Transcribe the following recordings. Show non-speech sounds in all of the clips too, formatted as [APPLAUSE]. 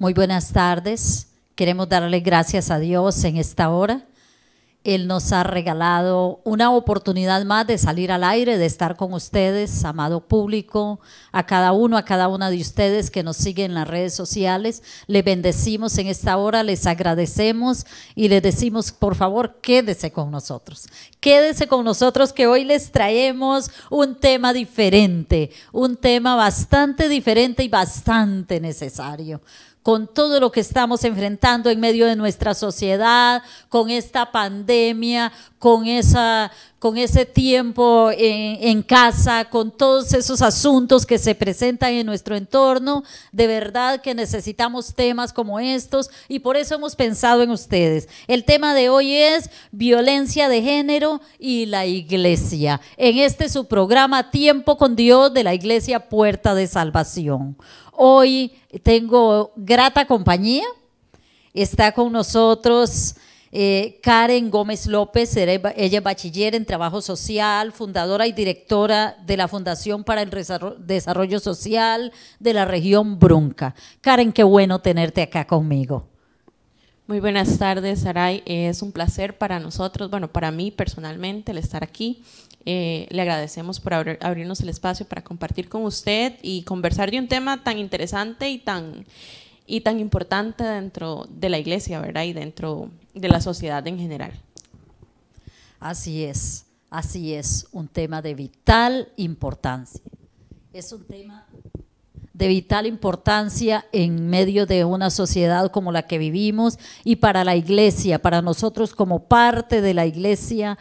Muy buenas tardes. Queremos darle gracias a Dios en esta hora. Él nos ha regalado una oportunidad más de salir al aire, de estar con ustedes, amado público, a cada uno, a cada una de ustedes que nos siguen en las redes sociales. le bendecimos en esta hora, les agradecemos y les decimos, por favor, quédese con nosotros. Quédese con nosotros que hoy les traemos un tema diferente, un tema bastante diferente y bastante necesario con todo lo que estamos enfrentando en medio de nuestra sociedad, con esta pandemia, con, esa, con ese tiempo en, casa, con todos esos asuntos que se presentan en nuestro entorno. De verdad que necesitamos temas como estos y por eso hemos pensado en ustedes. El tema de hoy es violencia de género y la iglesia. En este su programa Tiempo con Dios de la Iglesia Puerta de Salvación. Hoy tengo grata compañía. Está con nosotros eh, Karen Gómez López, ella es bachiller en trabajo social, fundadora y directora de la Fundación para el Desarrollo Social de la región Brunca. Karen, qué bueno tenerte acá conmigo. Muy buenas tardes, Saray. Es un placer para nosotros, bueno, para mí personalmente, el estar aquí eh, le agradecemos por abrirnos el espacio para compartir con usted y conversar de un tema tan interesante y tan, y tan importante dentro de la iglesia, ¿verdad? Y dentro de la sociedad en general. Así es, así es, un tema de vital importancia. Es un tema de vital importancia en medio de una sociedad como la que vivimos y para la iglesia, para nosotros como parte de la iglesia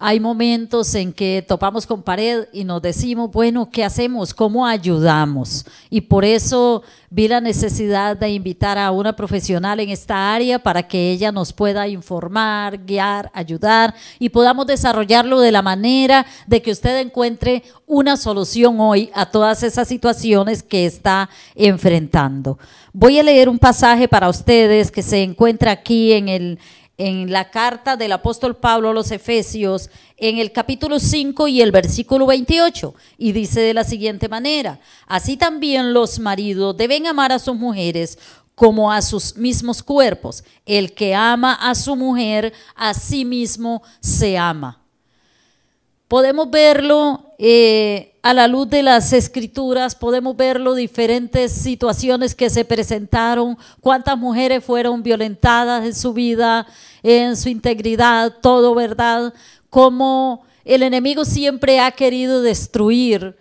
hay momentos en que topamos con pared y nos decimos, bueno, ¿qué hacemos? ¿Cómo ayudamos? Y por eso vi la necesidad de invitar a una profesional en esta área para que ella nos pueda informar, guiar, ayudar y podamos desarrollarlo de la manera de que usted encuentre una solución hoy a todas esas situaciones que está enfrentando. Voy a leer un pasaje para ustedes que se encuentra aquí en el en la carta del apóstol Pablo a los Efesios, en el capítulo 5 y el versículo 28, y dice de la siguiente manera, así también los maridos deben amar a sus mujeres como a sus mismos cuerpos. El que ama a su mujer, a sí mismo se ama. Podemos verlo eh, a la luz de las escrituras podemos ver las diferentes situaciones que se presentaron, cuántas mujeres fueron violentadas en su vida, en su integridad, todo, ¿verdad? como el enemigo siempre ha querido destruir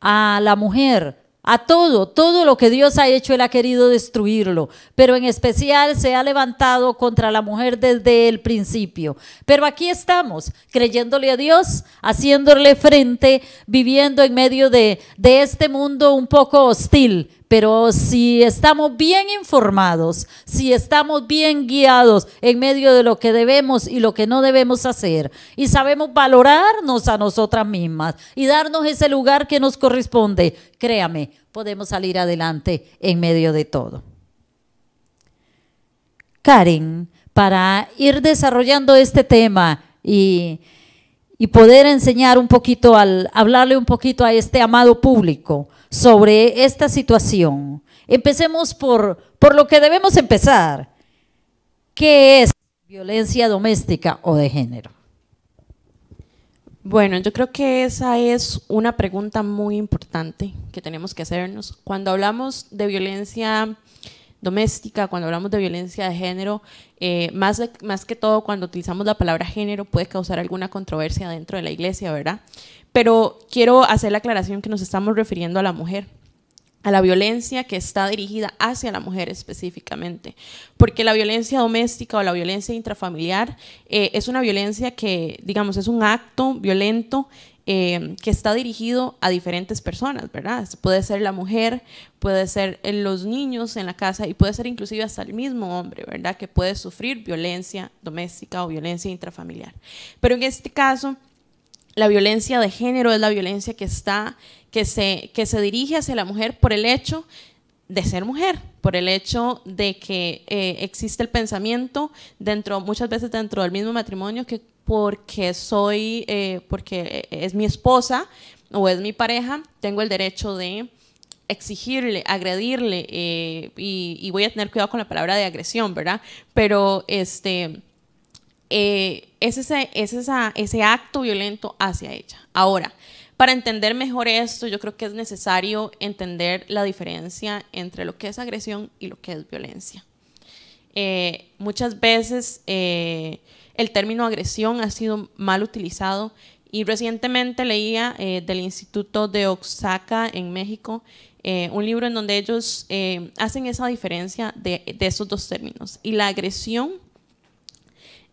a la mujer a todo, todo lo que Dios ha hecho, Él ha querido destruirlo, pero en especial se ha levantado contra la mujer desde el principio. Pero aquí estamos, creyéndole a Dios, haciéndole frente, viviendo en medio de, de este mundo un poco hostil, pero si estamos bien informados, si estamos bien guiados en medio de lo que debemos y lo que no debemos hacer, y sabemos valorarnos a nosotras mismas y darnos ese lugar que nos corresponde, créame, podemos salir adelante en medio de todo. Karen, para ir desarrollando este tema y y poder enseñar un poquito, al hablarle un poquito a este amado público sobre esta situación. Empecemos por, por lo que debemos empezar. ¿Qué es violencia doméstica o de género? Bueno, yo creo que esa es una pregunta muy importante que tenemos que hacernos. Cuando hablamos de violencia doméstica, cuando hablamos de violencia de género, eh, más, más que todo cuando utilizamos la palabra género puede causar alguna controversia dentro de la iglesia, ¿verdad? Pero quiero hacer la aclaración que nos estamos refiriendo a la mujer a la violencia que está dirigida hacia la mujer específicamente, porque la violencia doméstica o la violencia intrafamiliar eh, es una violencia que, digamos, es un acto violento Em, que está dirigido a diferentes personas, ¿verdad? Puede ser la mujer, puede ser eh, los niños en la casa y puede ser inclusive hasta el mismo hombre, ¿verdad? Que puede sufrir violencia doméstica o violencia intrafamiliar. Pero en este caso, la violencia de género es la violencia que está, que se, que se dirige hacia la mujer por el hecho de ser mujer, por el hecho de que eh, existe el pensamiento dentro, muchas veces dentro del mismo matrimonio, que porque soy, eh, porque es mi esposa o es mi pareja, tengo el derecho de exigirle, agredirle, eh, y, voy a tener cuidado con la palabra de agresión, ¿verdad? Pero este eh, es, ese, ese acto violento hacia ella. Ahora, para entender mejor esto, yo creo que es necesario entender la diferencia entre lo que es agresión y lo que es violencia. muchas veces el término agresión ha sido mal utilizado y recientemente leía eh, del Instituto de Oaxaca en México eh, un libro en donde ellos eh, hacen esa diferencia de, de, esos dos términos. Y la agresión,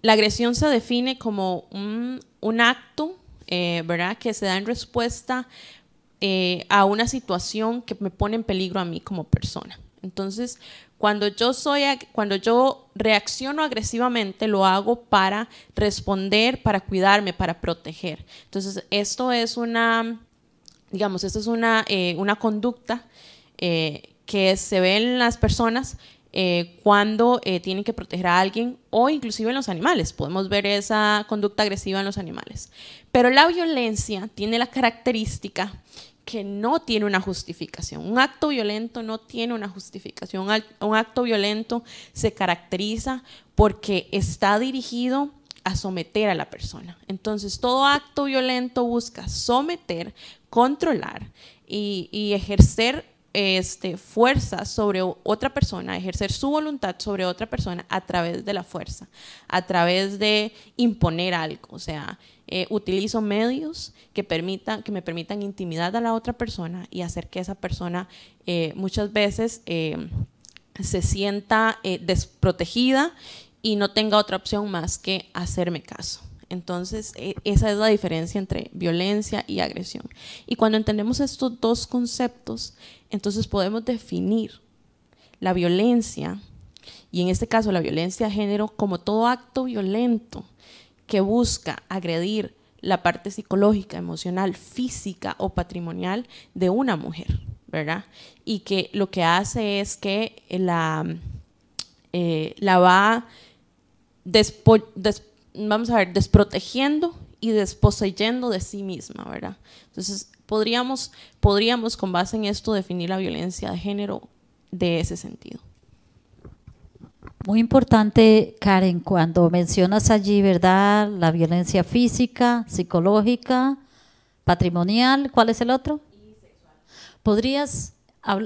la agresión se define como un, un acto, ¿verdad?, que se da en respuesta a una situación que me pone en peligro a mí como persona. Entonces, cuando yo, soy, cuando yo reacciono agresivamente, lo hago para responder, para cuidarme, para proteger. Entonces, esto es una, digamos, esto es una, eh, una conducta eh, que se ve en las personas eh, cuando tienen que proteger a alguien o inclusive en los animales. Podemos ver esa conducta agresiva en los animales. Pero la violencia tiene la característica que no tiene una justificación. Un acto violento no tiene una justificación. Un acto violento se caracteriza porque está dirigido a someter a la persona. Entonces, todo acto violento busca someter, controlar y, y ejercer este, fuerza sobre otra persona, ejercer su voluntad sobre otra persona a través de la fuerza, a través de imponer algo. O sea, eh, utilizo medios que, permitan, que me permitan intimidar a la otra persona y hacer que esa persona eh, muchas veces eh, se sienta desprotegida y no tenga otra opción más que hacerme caso. Entonces, e, esa es la diferencia entre violencia y agresión. Y cuando entendemos estos dos conceptos, entonces podemos definir la violencia, y en este caso la violencia de género, como todo acto violento que busca agredir la parte psicológica, emocional, física o patrimonial de una mujer, ¿verdad? Y que lo que hace es que la, eh, la va despo, vamos a ver, desprotegiendo y desposeyendo de sí misma, ¿verdad? Entonces, podríamos, podríamos con base en esto definir la violencia de género de ese sentido. Muy importante, Karen, cuando mencionas allí, ¿verdad? La violencia física, psicológica, patrimonial, ¿cuál es el otro? ¿Podrías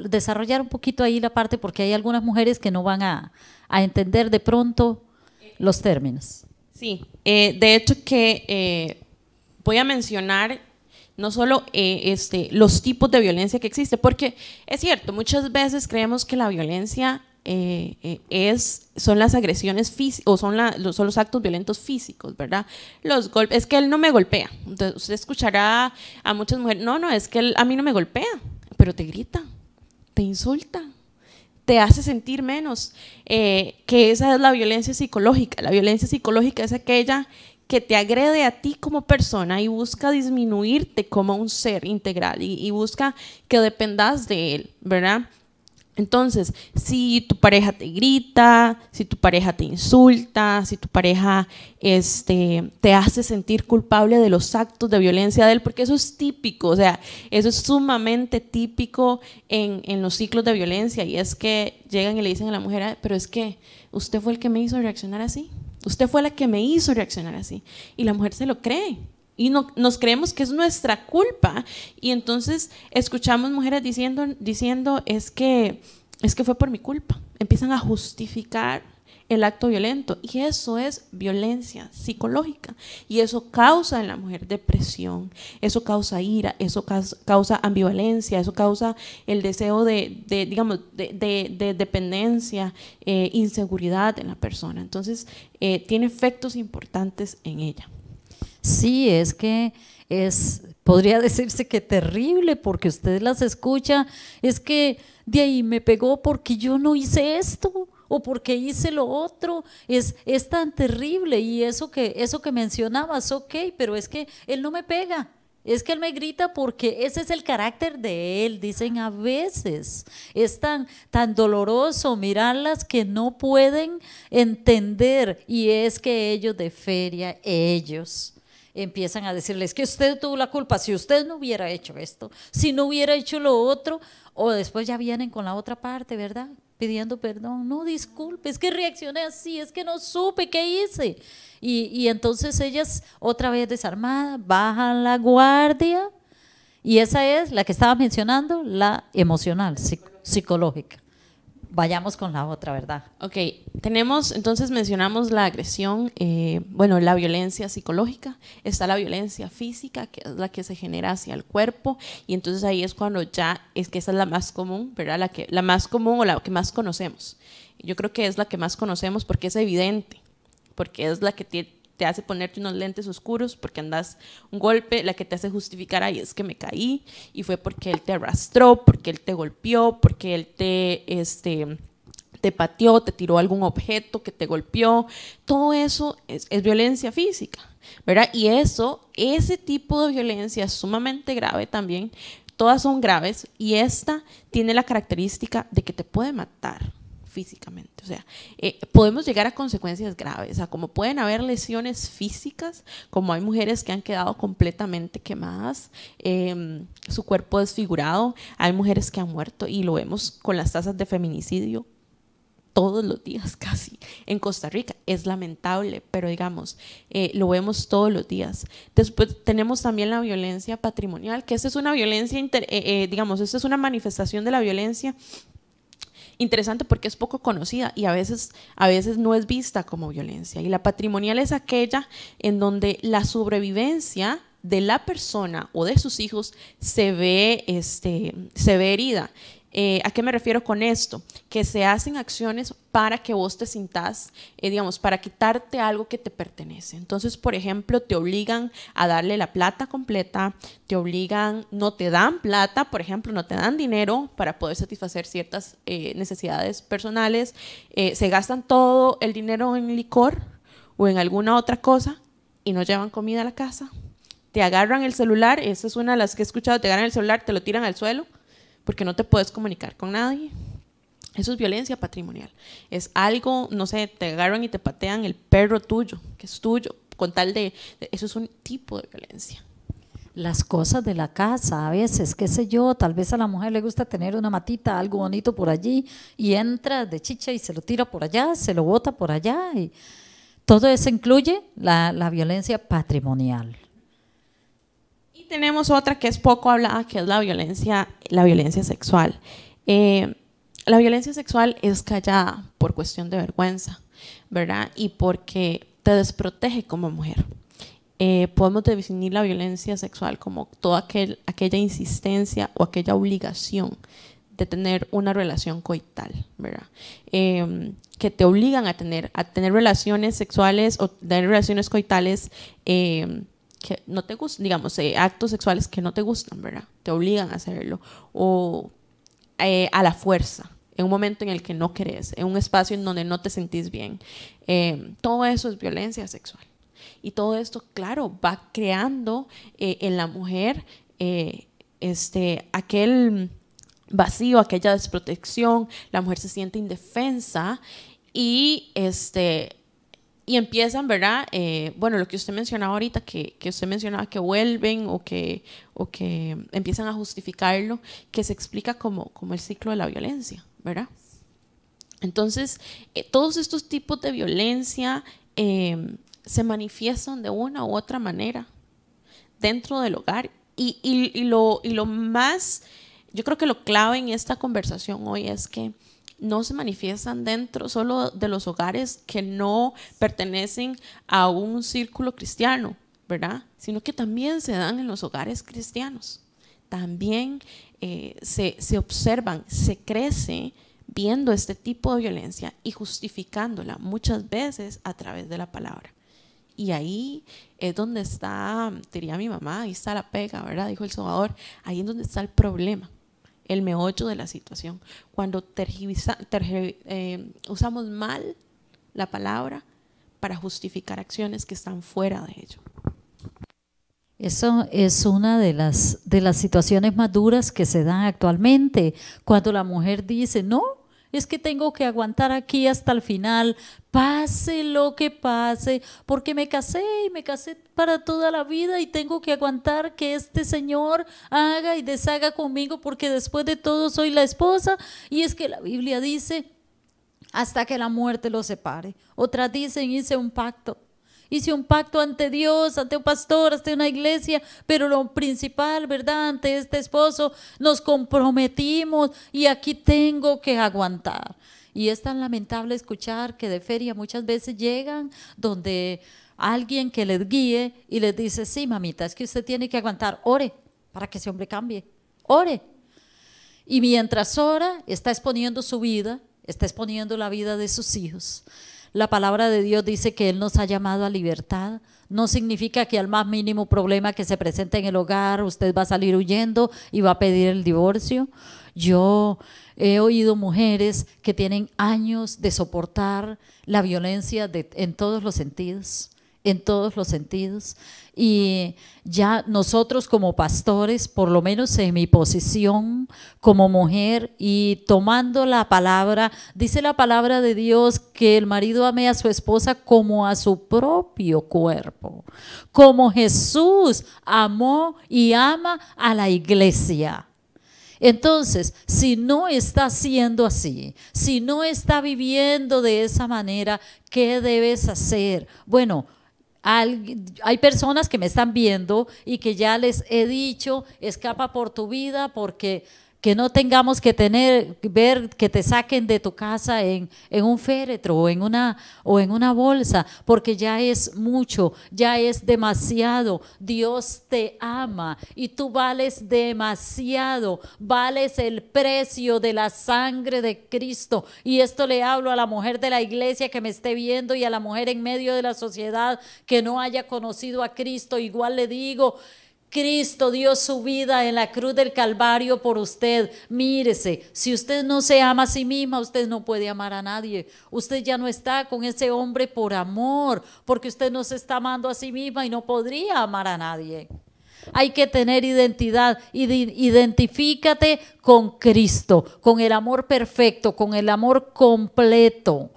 desarrollar un poquito ahí la parte? Porque hay algunas mujeres que no van a entender de pronto eh, los términos. Sí, eh, de hecho que eh, voy a mencionar no solo eh, este, los tipos de violencia que existe, porque es cierto, muchas veces creemos que la violencia es, son las agresiones físicas, o son, los, son los actos violentos físicos, ¿verdad? Los golpes, es que él no me golpea. Entonces, usted escuchará a muchas mujeres, no, no, es que él a mí no me golpea, pero te grita, te insulta, te hace sentir menos, eh, que esa es la violencia psicológica. La violencia psicológica es aquella que te agrede a ti como persona y busca disminuirte como un ser integral y, y busca que dependas de él, ¿verdad? Entonces, si tu pareja te grita, si tu pareja te insulta, si tu pareja este, te hace sentir culpable de los actos de violencia de él, porque eso es típico, o sea, eso es sumamente típico en, en los ciclos de violencia y es que llegan y le dicen a la mujer, pero es que usted fue el que me hizo reaccionar así, usted fue la que me hizo reaccionar así y la mujer se lo cree y nos creemos que es nuestra culpa. Y entonces escuchamos mujeres diciendo, diciendo es, que, es que fue por mi culpa. Empiezan a justificar el acto violento. Y eso es violencia psicológica. Y eso causa en la mujer depresión, eso causa ira, eso causa ambivalencia, eso causa el deseo de, digamos, de, dependencia, eh, inseguridad en la persona. Entonces, eh, tiene efectos importantes en ella. Sí, es que es, podría [LAUGHS] decirse que terrible porque usted las escucha, es que de ahí me pegó porque yo no hice esto o porque hice lo otro, es, es tan terrible y eso que, eso que mencionabas, ok, pero es que él no me pega, es que él me grita porque ese es el carácter de él, dicen a veces. Es tan, tan doloroso mirarlas que no pueden entender y es que ellos de feria, ellos empiezan a decirles que usted tuvo la culpa, si usted no hubiera hecho esto, si no hubiera hecho lo otro, o después ya vienen con la otra parte, ¿verdad? Pidiendo perdón, no, disculpe, es que reaccioné así, es que no supe qué hice. Y, entonces ellas otra vez desarmadas, bajan la guardia, y esa es la que estaba mencionando, la emocional, psicológica vayamos con la otra, ¿verdad? Ok, tenemos, entonces mencionamos la agresión, eh, bueno, la violencia psicológica, está la violencia física, que es la que se genera hacia el cuerpo, y entonces ahí es cuando ya, es que esa es la más común, ¿verdad? La, que, la más común o la que más conocemos. Yo creo que es la que más conocemos porque es evidente, porque es la que tiene te hace ponerte unos lentes oscuros porque andas un golpe, la que te hace justificar, ahí es que me caí y fue porque él te arrastró, porque él te golpeó, porque él te, este, te pateó, te tiró algún objeto que te golpeó. Todo eso es, es violencia física, ¿verdad? Y eso, ese tipo de violencia es sumamente grave también. Todas son graves y esta tiene la característica de que te puede matar físicamente. O sea, eh, podemos llegar a consecuencias graves, como pueden haber lesiones físicas, como hay mujeres que han quedado completamente quemadas, em, su cuerpo desfigurado, hay mujeres que han muerto y lo vemos con las tasas de feminicidio todos los días [LAUGHS] casi en Costa Rica. Es lamentable, pero digamos, eh, lo vemos todos los días. Después tenemos también la violencia patrimonial, que esa es una violencia, eh, digamos, esa es una manifestación de la violencia interesante porque es poco conocida y a veces, a veces no es vista como violencia. Y la patrimonial es aquella en donde la sobrevivencia de la persona o de sus hijos se ve, este, se ve herida. Eh, ¿A qué me refiero con esto? Que se hacen acciones para que vos te sintás, eh, digamos, para quitarte algo que te pertenece. Entonces, por ejemplo, te obligan a darle la plata completa, te obligan, no te dan plata, por ejemplo, no te dan dinero para poder satisfacer ciertas eh, necesidades personales, se gastan todo el dinero en licor o en alguna otra cosa y no llevan comida a la casa te agarran el celular, esa es una de las que he escuchado, te agarran el celular, te lo tiran al suelo porque no te puedes comunicar con nadie. Eso es violencia patrimonial. Es algo, no sé, te agarran y te patean el perro tuyo, que es tuyo, con tal de, eso es un tipo de violencia las cosas de la casa, a veces, qué sé yo, tal vez a la mujer le gusta tener una matita, algo bonito por allí, y entra de chicha y se lo tira por allá, se lo bota por allá, y todo eso incluye la violencia patrimonial tenemos otra que es poco hablada, que es la violencia, la violencia sexual. Eh, la violencia sexual es callada por cuestión de vergüenza, ¿verdad? Y porque te desprotege como mujer. Eh, podemos definir la violencia sexual como toda aquella insistencia o aquella obligación de tener una relación coital, ¿verdad? Em, que te obligan a tener, a relaciones sexuales o tener relaciones coitales em, que no te gustan, digamos, eh, actos sexuales que no te gustan, ¿verdad? Te obligan a hacerlo. O eh, a la fuerza, en un momento en el que no querés, en un espacio en donde no te sentís bien. Em, todo eso es violencia sexual. Y todo esto, claro, va creando eh, en la mujer este, aquel vacío, aquella desprotección, la mujer se siente indefensa y este, y empiezan, ¿verdad? Eh, bueno, lo que usted mencionaba ahorita, que, usted mencionaba que vuelven o que, o que empiezan a justificarlo, que se explica como, como el ciclo de la violencia, ¿verdad? Entonces, eh, todos estos tipos de violencia eh, se manifiestan de una u otra manera dentro del hogar. Y, y, lo, y lo más, yo creo que lo clave en esta conversación hoy es que no se manifiestan dentro solo de los hogares que no pertenecen a un círculo cristiano, ¿verdad? Sino que también se dan en los hogares cristianos. También eh, se, observan, se crece viendo este tipo de violencia y justificándola muchas veces a través de la palabra. Y ahí es donde está, diría mi mamá, ahí está la pega, ¿verdad? Dijo el soñador. ahí es donde está el problema el meollo de la situación. Cuando eh, usamos mal la palabra para justificar acciones que están fuera de ello. Eso es una de las, de las situaciones más duras que se dan actualmente, cuando la mujer dice, no, es que tengo que aguantar aquí hasta el final, pase lo que pase, porque me casé y me casé para toda la vida y tengo que aguantar que este señor haga y deshaga conmigo porque después de todo soy la esposa y es que la Biblia dice hasta que la muerte lo separe. Otras dicen hice un pacto hice un pacto ante Dios, ante un pastor, ante una iglesia, pero lo principal, ¿verdad? Ante este esposo nos comprometimos y aquí tengo que aguantar. Y es tan lamentable escuchar que de feria muchas veces llegan donde alguien que les guíe y les dice, sí, mamita, es que usted tiene que aguantar, ore para que ese hombre cambie, ore. Y mientras ora, está exponiendo su vida, está exponiendo la vida de sus hijos. La palabra de Dios dice que Él nos ha llamado a libertad. No significa que al más mínimo problema que se presente en el hogar, usted va a salir huyendo y va a pedir el divorcio. Yo he oído mujeres que tienen años de soportar la violencia en todos los sentidos en todos los sentidos. Y ya nosotros como pastores, por lo menos en mi posición como mujer y tomando la palabra, dice la palabra de Dios que el marido ame a su esposa como a su propio cuerpo, como Jesús amó y ama a la iglesia. Entonces, si no está siendo así, si no está viviendo de esa manera, ¿qué debes hacer? Bueno, hay personas que me están viendo y que ya les he dicho, escapa por tu vida porque que no tengamos que tener, ver que te saquen de tu casa en, en, un féretro o en, una, o en una bolsa, porque ya es mucho, ya es demasiado. Dios te ama y tú vales demasiado, vales el precio de la sangre de Cristo. Y esto le hablo a la mujer de la iglesia que me esté viendo y a la mujer en medio de la sociedad que no haya conocido a Cristo. Igual le digo, Cristo dio su vida en la cruz del Calvario por usted. Mírese, si usted no se ama a sí misma, usted no puede amar a nadie. Usted ya no está con ese hombre por amor, porque usted no se está amando a sí misma y no podría amar a nadie. Hay que tener identidad. Identifícate con Cristo, con el amor perfecto, con el amor completo.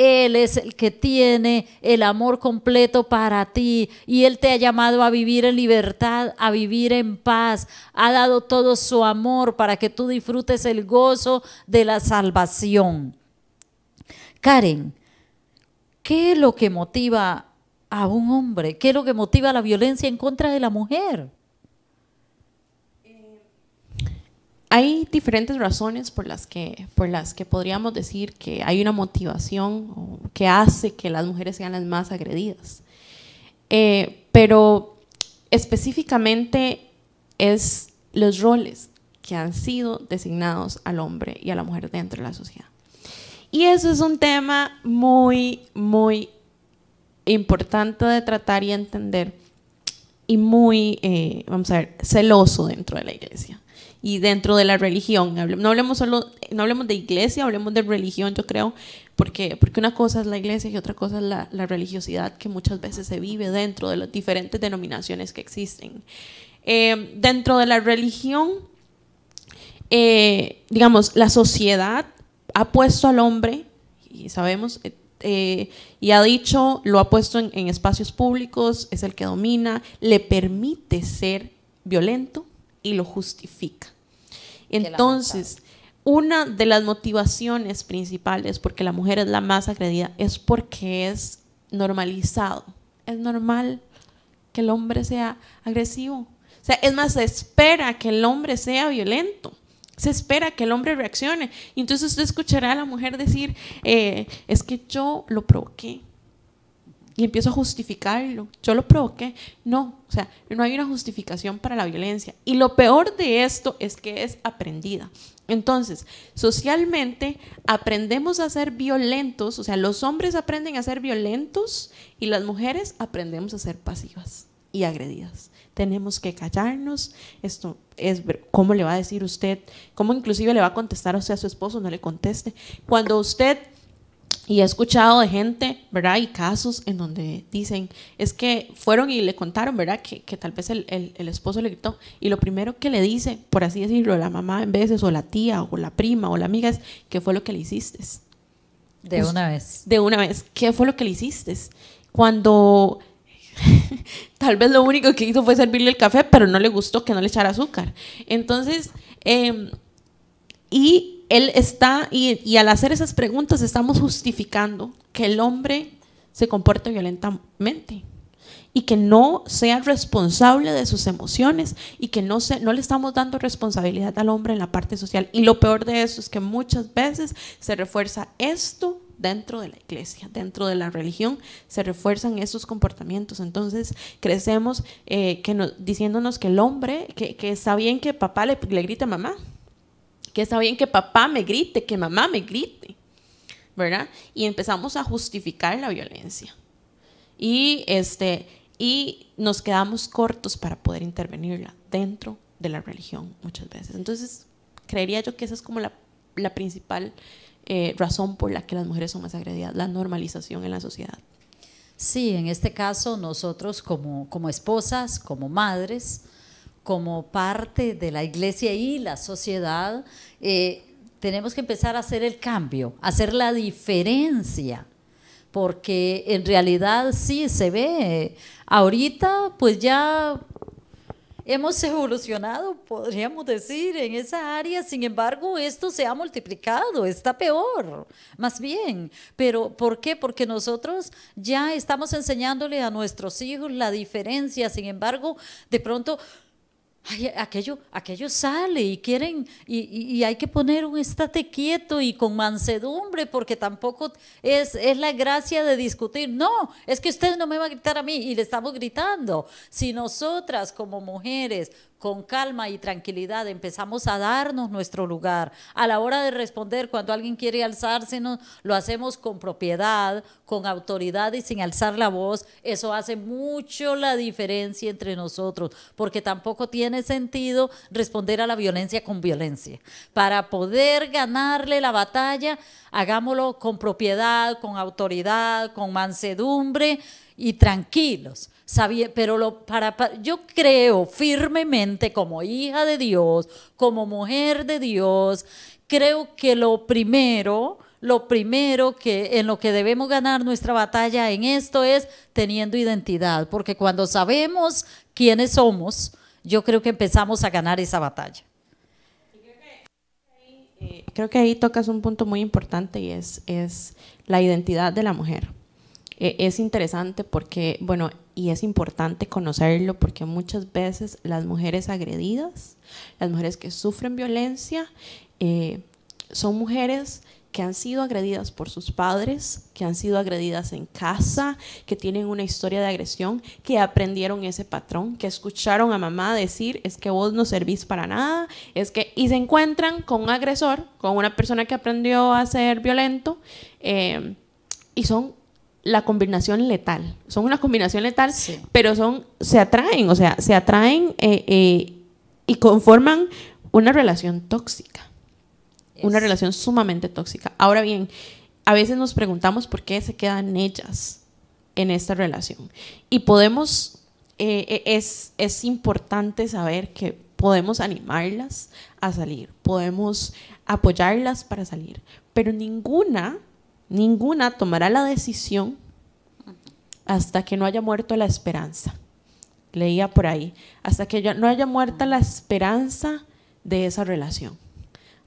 Él es el que tiene el amor completo para ti y Él te ha llamado a vivir en libertad, a vivir en paz. Ha dado todo su amor para que tú disfrutes el gozo de la salvación. Karen, ¿qué es lo que motiva a un hombre? ¿Qué es lo que motiva la violencia en contra de la mujer? hay diferentes razones por las, que, por las que podríamos decir que hay una motivación que hace que las mujeres sean las más agredidas. Eh, pero específicamente es los roles que han sido designados al hombre y a la mujer dentro de la sociedad. Y eso es un tema muy, muy importante de tratar y entender y muy, eh, vamos a ver, celoso dentro de la iglesia y dentro de la religión. No hablemos solo, no hablemos de iglesia, hablemos de religión, yo creo, porque, porque una cosa es la iglesia y otra cosa es la, religiosidad que muchas veces se vive dentro de las diferentes denominaciones que existen. Eh, dentro de la religión, eh, digamos, la sociedad ha puesto al hombre, y sabemos, eh, y ha dicho, lo ha puesto en espacios públicos, es el que domina, le permite ser violento, y lo justifica. Entonces, una de las motivaciones principales porque la mujer es la más agredida es porque es normalizado. Es normal que el hombre sea agresivo. O sea, es más, se espera que el hombre sea violento. Se espera que el hombre reaccione. Y entonces usted escuchará a la mujer decir, eh, es que yo lo provoqué y empiezo a justificarlo. Yo lo provoqué. No, o sea, no hay una justificación para la violencia. Y lo peor de esto es que es aprendida. Entonces, socialmente aprendemos a ser violentos, o sea, los hombres aprenden a ser violentos y las mujeres aprendemos a ser pasivas y agredidas. Tenemos que callarnos, esto es cómo le va a decir usted, cómo inclusive le va a contestar o sea, a su esposo, no le conteste. Cuando usted y he escuchado de gente, ¿verdad? Y casos en donde dicen, es que fueron y le contaron, ¿verdad? Que, tal vez el, esposo le gritó. Y lo primero que le dice, por así decirlo, la mamá en veces, o la tía, o la prima, o la amiga, es, ¿qué fue lo que le hiciste? De pues, una vez. De una vez. ¿Qué fue lo que le hiciste? Cuando [LAUGHS] tal vez lo único que hizo fue servirle el café, pero no le gustó que no le echara azúcar. Entonces, em, y él está, y, al hacer esas preguntas estamos justificando que el hombre se comporte violentamente y que no sea responsable de sus emociones y que no, se, no le estamos dando responsabilidad al hombre en la parte social. Y lo peor de eso es que muchas veces se refuerza esto dentro de la iglesia, dentro de la religión, se refuerzan esos comportamientos. Entonces crecemos eh, diciéndonos que el hombre, que, está bien que papá le, le grite a mamá, que está bien que papá me grite, que mamá me grite, ¿verdad? Y empezamos a justificar la violencia. Y, este, y nos quedamos cortos para poder intervenirla dentro de la religión muchas veces. Entonces, creería yo que esa es como la, principal eh, razón por la que las mujeres son más agredidas, la normalización en la sociedad. Sí, en este caso nosotros como esposas, como madres, como parte de la iglesia y la sociedad, eh, tenemos que empezar a hacer el cambio, hacer la diferencia, porque en realidad sí se ve. Ahorita pues ya hemos evolucionado, podríamos decir, en esa área, sin embargo esto se ha multiplicado, está peor, más bien. Pero ¿por qué? Porque nosotros ya estamos enseñándole a nuestros hijos la diferencia, sin embargo, de pronto aquello, aquello sale y quieren, y, hay que poner un estate quieto y con mansedumbre, porque tampoco es, es la gracia de discutir. No, es que usted no me va a gritar a mí y le estamos gritando. Si nosotras como mujeres con calma y tranquilidad empezamos a darnos nuestro lugar. A la hora de responder, cuando alguien quiere alzarse, lo hacemos con propiedad, con autoridad y sin alzar la voz. Eso hace mucho la diferencia entre nosotros, porque tampoco tiene sentido responder a la violencia con violencia. Para poder ganarle la batalla, hagámoslo con propiedad, con autoridad, con mansedumbre y tranquilos pero lo, para, yo creo firmemente como hija de Dios, como mujer de Dios, creo que lo primero, lo primero que en lo que debemos ganar nuestra batalla en esto es teniendo identidad, porque cuando sabemos quiénes somos, yo creo que empezamos a ganar esa batalla. Eh, creo que ahí tocas un punto muy importante y es, es la identidad de la mujer. E, es interesante porque, bueno, y es importante conocerlo porque muchas veces las mujeres agredidas, las mujeres que sufren violencia, eh, son mujeres que han sido agredidas por sus padres, que han sido agredidas en casa, que tienen una historia de agresión, que aprendieron ese patrón, que escucharon a mamá decir, es que vos no servís para nada, es que, y se encuentran con un agresor, con una persona que aprendió a ser violento, eh, y son la combinación letal. Son una combinación letal, pero son, se atraen, o sea, se atraen eh, eh, y conforman una relación tóxica. Una relación sumamente tóxica. Ahora bien, a veces nos preguntamos por qué se quedan ellas en esta relación. Y podemos, eh, es, es importante saber que podemos animarlas a salir, podemos apoyarlas para salir, pero ninguna Ninguna tomará la decisión hasta que no haya muerto la esperanza. Leía por ahí, hasta que no haya muerta la esperanza de esa relación,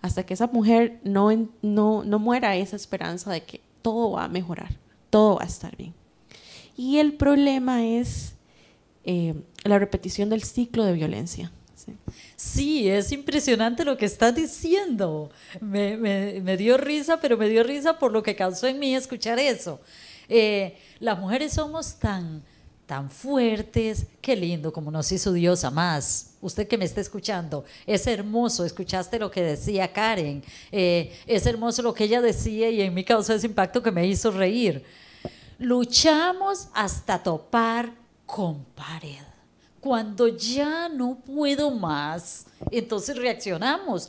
hasta que esa mujer no, no, muera esa esperanza de que todo va a mejorar, todo va a estar bien. Y el problema es eh, la repetición del ciclo de violencia. Sí. es impresionante lo que está diciendo. Me, dio risa, pero me dio risa por lo que causó en mí escuchar eso. Eh, las mujeres somos tan, tan fuertes. Qué lindo como nos hizo Dios a más. Usted que me está escuchando, es hermoso. Escuchaste lo que decía Karen. Eh, es hermoso lo que ella decía y en mí causó ese impacto que me hizo reír. Luchamos hasta topar con pared. Cuando ya no puedo más, entonces reaccionamos.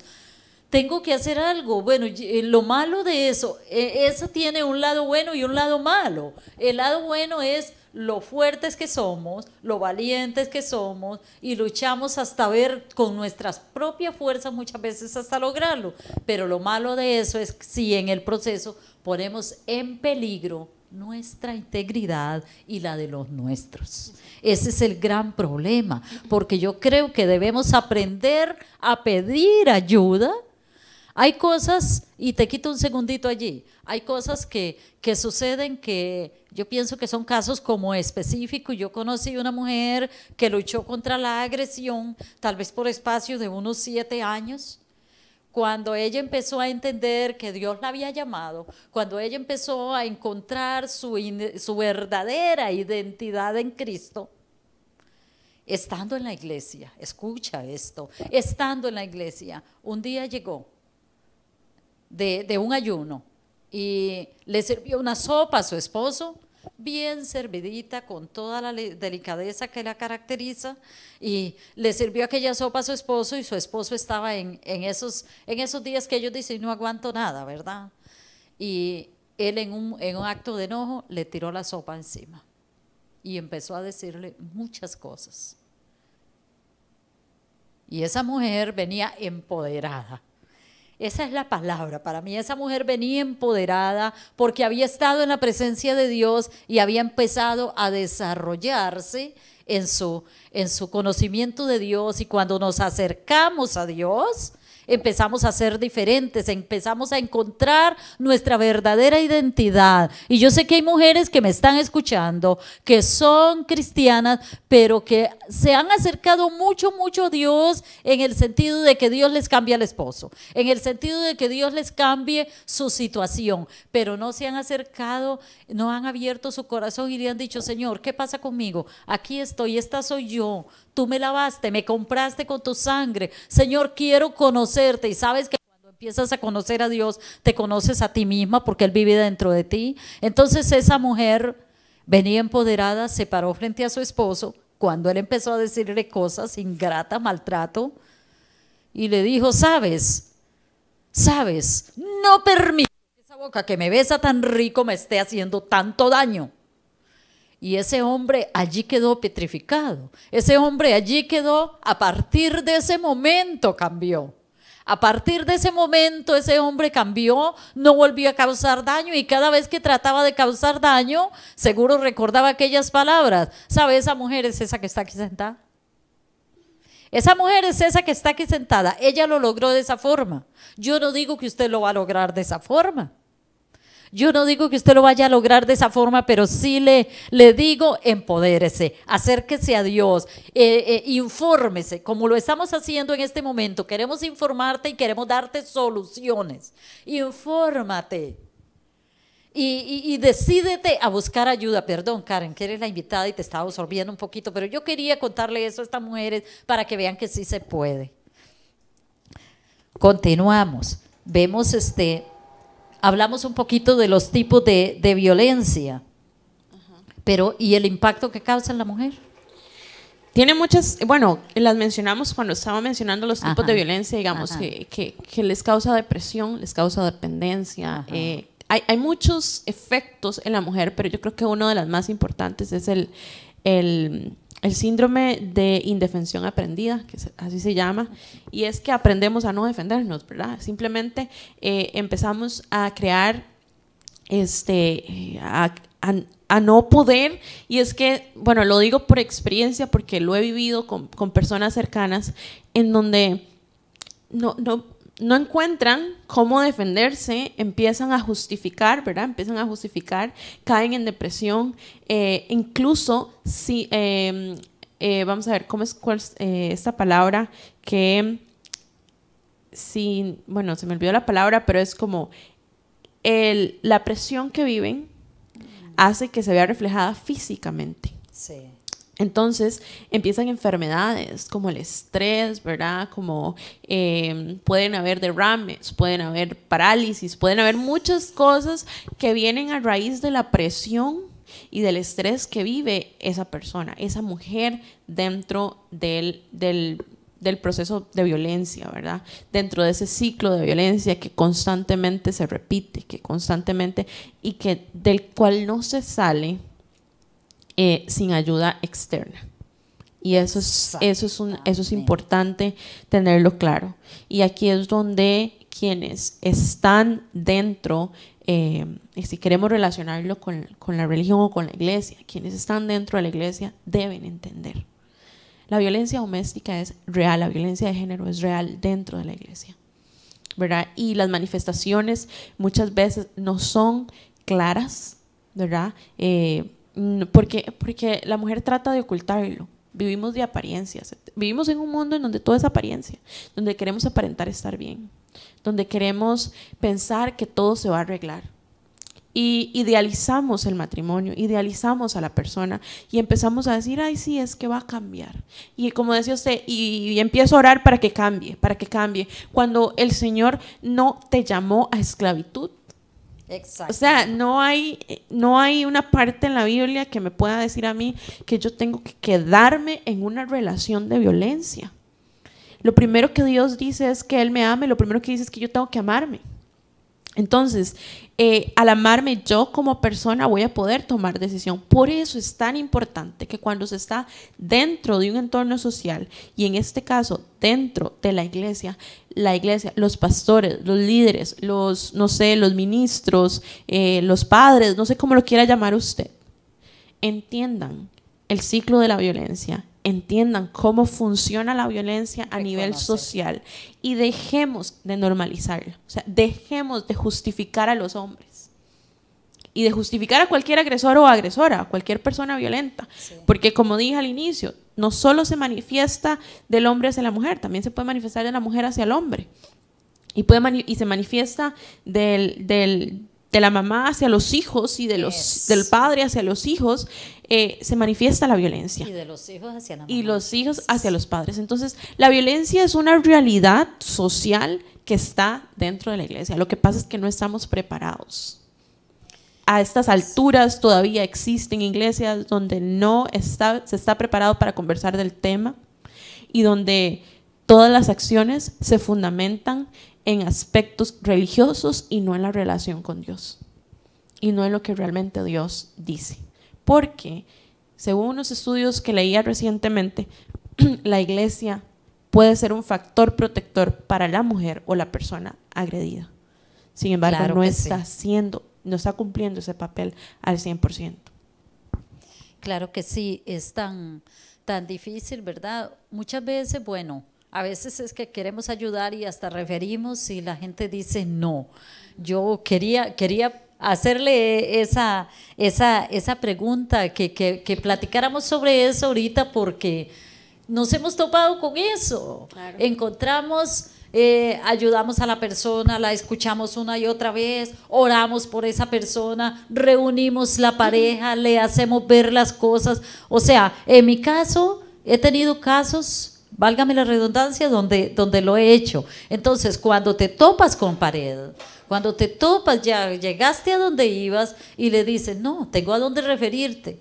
Tengo que hacer algo. Bueno, eh, lo malo de eso, e, eso tiene un lado bueno y un lado malo. El lado bueno es lo fuertes que somos, lo valientes que somos y luchamos hasta ver con nuestras propias fuerzas muchas veces hasta lograrlo. Pero lo malo de eso es si en el proceso ponemos en peligro nuestra integridad y la de los nuestros. Ese es el gran problema, porque yo creo que debemos aprender a pedir ayuda. Hay cosas, y te quito un segundito allí, hay cosas que, suceden que yo pienso que son casos como específicos. Yo conocí una mujer que luchó contra la agresión, tal vez por espacio de unos siete años cuando ella empezó a entender que Dios la había llamado, cuando ella empezó a encontrar su, verdadera identidad en Cristo, estando en la iglesia, escucha esto, estando en la iglesia, un día llegó de, un ayuno y le sirvió una sopa a su esposo bien servidita, con toda la delicadeza que la caracteriza, y le sirvió aquella sopa a su esposo, y su esposo estaba en, en esos, días que ellos dicen, no aguanto nada, ¿verdad? Y él en un acto de enojo le tiró la sopa encima, y empezó a decirle muchas cosas. Y esa mujer venía empoderada esa es la palabra. Para mí esa mujer venía empoderada porque había estado en la presencia de Dios y había empezado a desarrollarse en su, en su conocimiento de Dios. Y cuando nos acercamos a Dios, empezamos a ser diferentes, empezamos a encontrar nuestra verdadera identidad. Y yo sé que hay mujeres que me están escuchando, que son cristianas, pero que se han acercado mucho, mucho a Dios en el sentido de que Dios les cambia al esposo, en el sentido de que Dios les cambie su situación, pero no se han acercado, no han abierto su corazón y le han dicho, Señor, ¿qué pasa conmigo? Aquí estoy, esta soy yo, tú me lavaste, me compraste con tu sangre. Señor, quiero conocerte y sabes que cuando empiezas a conocer a Dios, te conoces a ti misma porque Él vive dentro de ti. Entonces esa mujer venía empoderada, se paró frente a su esposo cuando él empezó a decirle cosas ingrata, maltrato, y le dijo, sabes, sabes, no permito que esa boca que me besa tan rico me esté haciendo tanto daño. Y ese hombre allí quedó petrificado. Ese hombre allí quedó, a partir de ese momento cambió. A partir de ese momento ese hombre cambió, no volvió a causar daño y cada vez que trataba de causar daño, seguro recordaba aquellas palabras. ¿Sabe? Esa mujer es esa que está aquí sentada. Esa mujer es esa que está aquí sentada. Ella lo logró de esa forma. Yo no digo que usted lo va a lograr de esa forma. Yo no digo que usted lo vaya a lograr de esa forma, pero sí le, le digo, empodérese, acérquese a Dios, eh, eh, infórmese, como lo estamos haciendo en este momento. Queremos informarte y queremos darte soluciones. Infórmate. Y, y, y, decídete a buscar ayuda. Perdón, Karen, que eres la invitada y te estaba absorbiendo un poquito, pero yo quería contarle eso a estas mujeres para que vean que sí se puede. Continuamos. Vemos este hablamos un poquito de los tipos de, violencia, pero ¿y el impacto que causa en la mujer? Tiene muchas, bueno, las mencionamos cuando estaba mencionando los tipos de violencia, digamos, que, que, les causa depresión, les causa dependencia. Eh, hay, muchos efectos en la mujer, pero yo creo que uno de los más importantes es el, el el síndrome de indefensión aprendida, que así se llama, y es que aprendemos a no defendernos, ¿verdad? Simplemente eh, empezamos a crear, este, a, no poder, y es que, bueno, lo digo por experiencia porque lo he vivido con, personas cercanas en donde no, no encuentran cómo defenderse, empiezan a justificar, ¿verdad? Empiezan a justificar, caen en depresión, eh, incluso si, em, eh, vamos a ver, ¿cómo es eh, esta palabra que, si, bueno, se me olvidó la palabra, pero es como la presión que viven mm. hace que se vea reflejada físicamente. Sí. Entonces empiezan enfermedades como el estrés, ¿verdad? Como em, pueden haber derrames, pueden haber parálisis, pueden haber muchas cosas que vienen a raíz de la presión y del estrés que vive esa persona, esa mujer dentro del, del proceso de violencia, ¿verdad? Dentro de ese ciclo de violencia que constantemente se repite, que constantemente y que del cual no se sale eh, sin ayuda externa. Y eso es, eso es, un, eso es importante tenerlo claro. Y aquí es donde quienes están dentro, eh, si queremos relacionarlo con, con, la religión o con la iglesia, quienes están dentro de la iglesia deben entender. La violencia doméstica es real, la violencia de género es real dentro de la iglesia. ¿verdad? Y las manifestaciones muchas veces no son claras, ¿verdad? Eh, porque, porque la mujer trata de ocultarlo. Vivimos de apariencias. Vivimos en un mundo en donde todo es apariencia, donde queremos aparentar estar bien, donde queremos pensar que todo se va a arreglar. Y idealizamos el matrimonio, idealizamos a la persona y empezamos a decir, ay, sí, es que va a cambiar. Y como decía usted, y, y empiezo a orar para que cambie, para que cambie. Cuando el Señor no te llamó a esclavitud, o sea, no hay, eh, no hay una parte en la Biblia que me pueda decir a mí que yo tengo que quedarme en una relación de violencia. Lo primero que Dios dice es que Él me ame, lo primero que dice es que yo tengo que amarme. Entonces, eh, al amarme yo como persona voy a poder tomar decisión. Por eso es tan importante que cuando se está dentro de un entorno social y en este caso dentro de la iglesia, la iglesia, los pastores, los líderes, los, no sé, los ministros, eh, los padres, no sé cómo lo quiera llamar usted, entiendan el ciclo de la violencia entiendan cómo funciona la violencia a nivel social y dejemos de normalizarla. O sea, dejemos de justificar a los hombres y de justificar a cualquier agresor o agresora, a cualquier persona violenta. Porque como dije al inicio, no solo se manifiesta del hombre hacia la mujer, también se puede manifestar de la mujer hacia el hombre. Y, puede y se manifiesta del, de la mamá hacia los hijos y de los, del padre hacia los hijos, eh, se manifiesta la violencia. Y de los hijos hacia la mamá. Y los hijos hacia los padres. Entonces, la violencia es una realidad social que está dentro de la iglesia. Lo que pasa es que no estamos preparados. A estas alturas todavía existen iglesias donde no está, se está preparado para conversar del tema y donde todas las acciones se fundamentan en aspectos religiosos y no en la relación con Dios. Y no en lo que realmente Dios dice. Porque, según unos estudios que leía recientemente, [CLEARS THROAT] la iglesia puede ser un factor protector para la mujer o la persona agredida. Sin embargo, no está siendo, no está cumpliendo ese papel al 100%. Claro que sí, es tan, tan difícil, ¿verdad? Muchas veces, bueno, a veces es que queremos ayudar y hasta referimos y la gente dice, no, yo quería, quería hacerle esa, esa, esa pregunta, que, platicáramos sobre eso ahorita porque nos hemos topado con eso. Encontramos... Eh, ayudamos a la persona, la escuchamos una y otra vez, oramos por esa persona, reunimos la pareja, le hacemos ver las cosas. O sea, en mi caso, he tenido casos válgame la redundancia, donde, donde lo he hecho. Entonces, cuando te topas con pared, cuando te topas, ya llegaste a donde ibas y le dices, no, tengo a dónde referirte.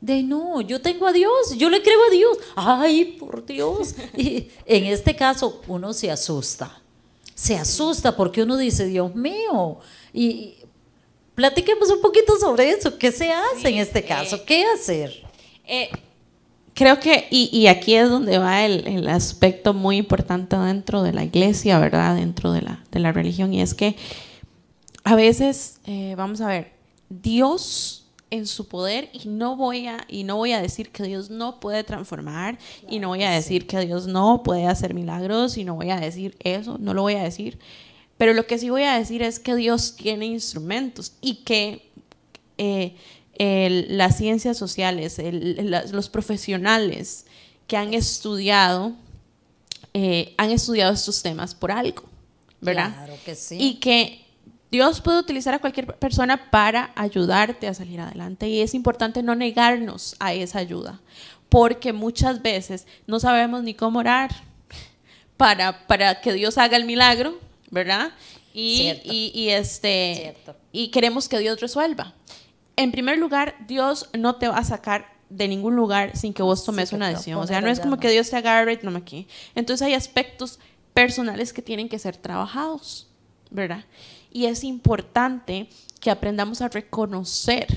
De no, yo tengo a Dios, yo le creo a Dios. Ay, por Dios. [LAUGHS] Y en este caso, uno se asusta. Se asusta porque uno dice, Dios mío. Y, platiquemos un poquito sobre eso. ¿Qué se hace en este caso? Eh, ¿Qué hacer? Eh, creo que, y, aquí es donde va el, aspecto muy importante dentro de la iglesia, ¿verdad? Dentro de la, religión, y es que a veces, eh, vamos a ver, Dios en su poder y no voy a y no voy a decir que Dios no puede transformar y no voy a decir que Dios no puede hacer milagros y no voy a decir eso, no lo voy a decir. Pero lo que sí voy a decir es que Dios tiene instrumentos y que eh, las ciencias sociales, los profesionales que han estudiado, eh, han estudiado estos temas por algo, ¿verdad? Claro que sí. Y que Dios puede utilizar a cualquier persona para ayudarte a salir adelante y es importante no negarnos a esa ayuda, porque muchas veces no sabemos ni cómo orar [LAUGHS] para, para que Dios haga el milagro, ¿verdad? Y, y, este, y queremos que Dios resuelva en primer lugar, Dios no te va a sacar de ningún lugar sin que vos tomes una decisión. O sea, no es como que Dios te agarre y aquí. Entonces hay aspectos personales que tienen que ser trabajados, ¿verdad? Y es importante que aprendamos a reconocer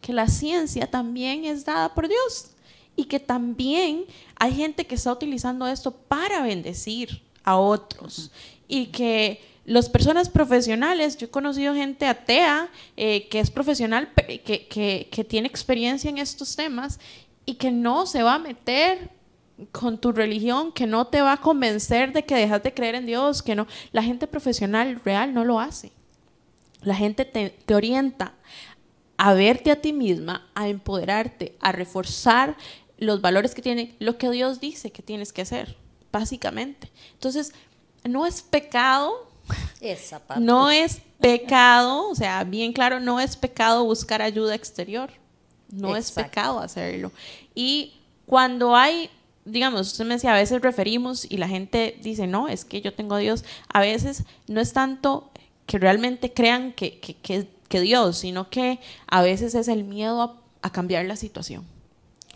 que la ciencia también es dada por Dios y que también hay gente que está utilizando esto para bendecir a otros y que las personas profesionales, yo he conocido gente atea eh, que es profesional, que, que, tiene experiencia en estos temas y que no se va a meter con tu religión, que no te va a convencer de que dejas de creer en Dios, que no. La gente profesional real no lo hace. La gente te orienta a verte a ti misma, a empoderarte, a reforzar los valores que tiene, lo que Dios dice que tienes que hacer, básicamente. Entonces, no es pecado no es pecado, o sea, bien claro, no es pecado buscar ayuda exterior. No es pecado hacerlo. Y cuando hay, digamos, usted me decía, a veces referimos y la gente dice, no, es que yo tengo a Dios. A veces no es tanto que realmente crean que, que, Dios, sino que a veces es el miedo a cambiar la situación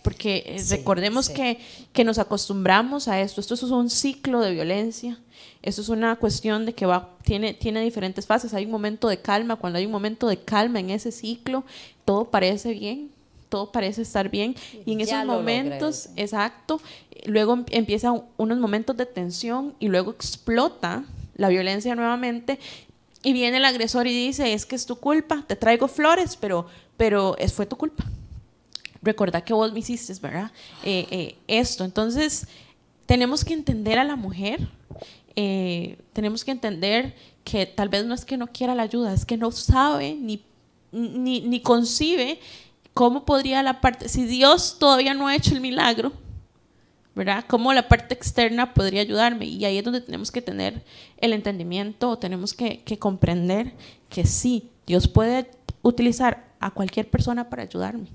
porque eh, recordemos Que, nos acostumbramos a esto, esto es un ciclo de violencia, esto es una cuestión de que va, tiene, tiene diferentes fases, hay un momento de calma, cuando hay un momento de calma en ese ciclo, todo parece bien, todo parece estar bien. Y en esos momentos, exacto, luego em, empiezan unos momentos de tensión y luego explota la violencia nuevamente. Y viene el agresor y dice, es que es tu culpa, te traigo flores, pero, pero fue tu culpa recordad que vos me hiciste, ¿verdad? Eh, eh, esto. Entonces, tenemos que entender a la mujer, eh, tenemos que entender que tal vez no es que no quiera la ayuda, es que no sabe ni, ni, ni concibe cómo podría la parte, si Dios todavía no ha hecho el milagro, ¿verdad? ¿Cómo la parte externa podría ayudarme? Y ahí es donde tenemos que tener el entendimiento, tenemos que, que, comprender que sí, Dios puede utilizar a cualquier persona para ayudarme